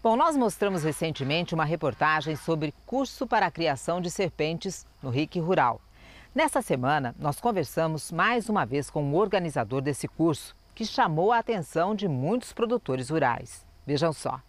Bom, nós mostramos recentemente uma reportagem sobre curso para a criação de serpentes no RIC Rural. Nessa semana, nós conversamos mais uma vez com o organizador desse curso, que chamou a atenção de muitos produtores rurais. Vejam só.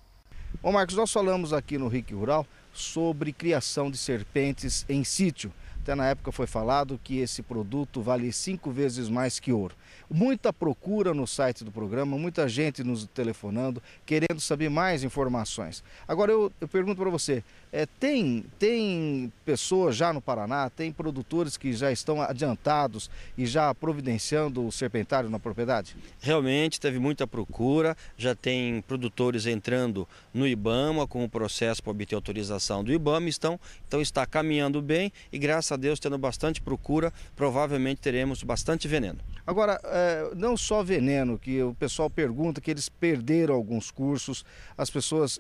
Bom, Marcos, nós falamos aqui no RIC Rural sobre criação de serpentes em sítio. Até na época foi falado que esse produto vale cinco vezes mais que ouro. Muita procura no site do programa, muita gente nos telefonando, querendo saber mais informações. Agora eu, eu pergunto para você, é, tem, tem pessoas já no Paraná, tem produtores que já estão adiantados e já providenciando o serpentário na propriedade? Realmente teve muita procura, já tem produtores entrando no IBAMA com o processo para obter autorização do IBAMA, estão, então está caminhando bem e graças a Deus, tendo bastante procura, provavelmente teremos bastante veneno. Agora, é, não só veneno, que o pessoal pergunta que eles perderam alguns cursos, as pessoas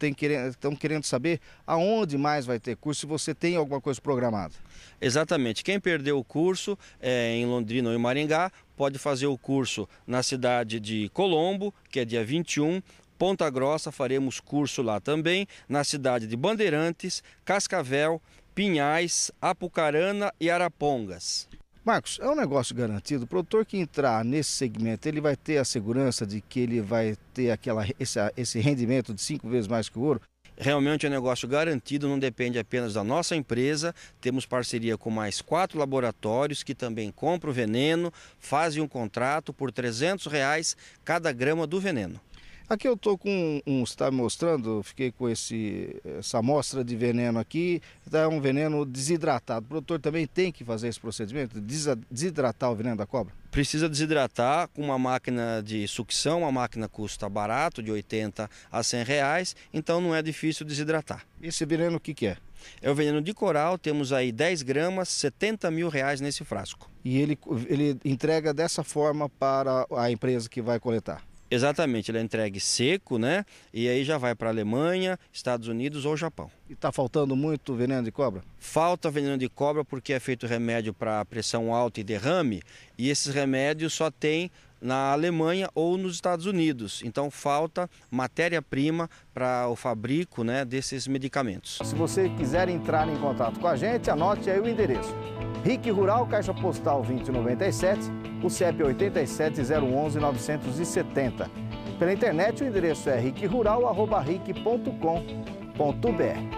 estão é, querendo, querendo saber aonde mais vai ter curso, se você tem alguma coisa programada. Exatamente. Quem perdeu o curso é, em Londrina ou em Maringá, pode fazer o curso na cidade de Colombo, que é dia 21, Ponta Grossa, faremos curso lá também, na cidade de Bandeirantes, Cascavel, Pinhais, Apucarana e Arapongas. Marcos, é um negócio garantido. O produtor que entrar nesse segmento, ele vai ter a segurança de que ele vai ter aquela, esse, esse rendimento de cinco vezes mais que o ouro? realmente é um negócio garantido, não depende apenas da nossa empresa. Temos parceria com mais quatro laboratórios que também compram o veneno, fazem um contrato por 300 reais cada grama do veneno. Aqui eu estou com um, está me mostrando, fiquei com esse, essa amostra de veneno aqui, é um veneno desidratado. O produtor também tem que fazer esse procedimento, desidratar o veneno da cobra? Precisa desidratar com uma máquina de sucção, a máquina custa barato, de 80 a 100 reais, então não é difícil desidratar. Esse veneno o que, que é? É o veneno de coral, temos aí 10 gramas, 70 mil reais nesse frasco. E ele, ele entrega dessa forma para a empresa que vai coletar? Exatamente, ele é entregue seco, né? E aí já vai para a Alemanha, Estados Unidos ou Japão. E está faltando muito veneno de cobra? Falta veneno de cobra porque é feito remédio para pressão alta e derrame, e esses remédios só tem na Alemanha ou nos Estados Unidos. Então falta matéria-prima para o fabrico né, desses medicamentos. Se você quiser entrar em contato com a gente, anote aí o endereço. RIC Rural, Caixa Postal 2097, o CEP 87011970. 970 Pela internet, o endereço é ricrural.com.br.